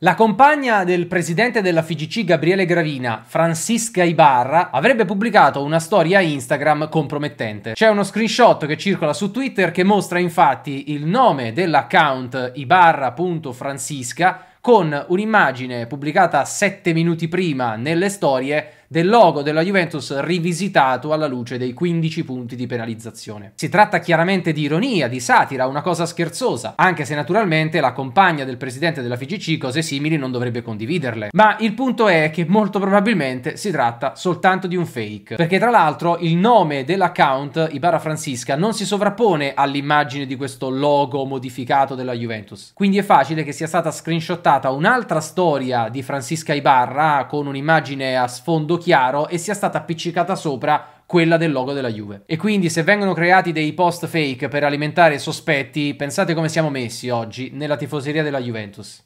La compagna del presidente della FIGC Gabriele Gravina, Francisca Ibarra, avrebbe pubblicato una storia Instagram compromettente. C'è uno screenshot che circola su Twitter che mostra infatti il nome dell'account ibarra.francisca con un'immagine pubblicata 7 minuti prima nelle storie del logo della Juventus rivisitato alla luce dei 15 punti di penalizzazione. Si tratta chiaramente di ironia, di satira, una cosa scherzosa, anche se naturalmente la compagna del presidente della FGC cose simili non dovrebbe condividerle. Ma il punto è che molto probabilmente si tratta soltanto di un fake, perché tra l'altro il nome dell'account Ibarra Francisca non si sovrappone all'immagine di questo logo modificato della Juventus. Quindi è facile che sia stata screenshottata un'altra storia di Francisca Ibarra con un'immagine a sfondo fondo chiaro e sia stata appiccicata sopra quella del logo della Juve. E quindi se vengono creati dei post fake per alimentare sospetti, pensate come siamo messi oggi nella tifoseria della Juventus.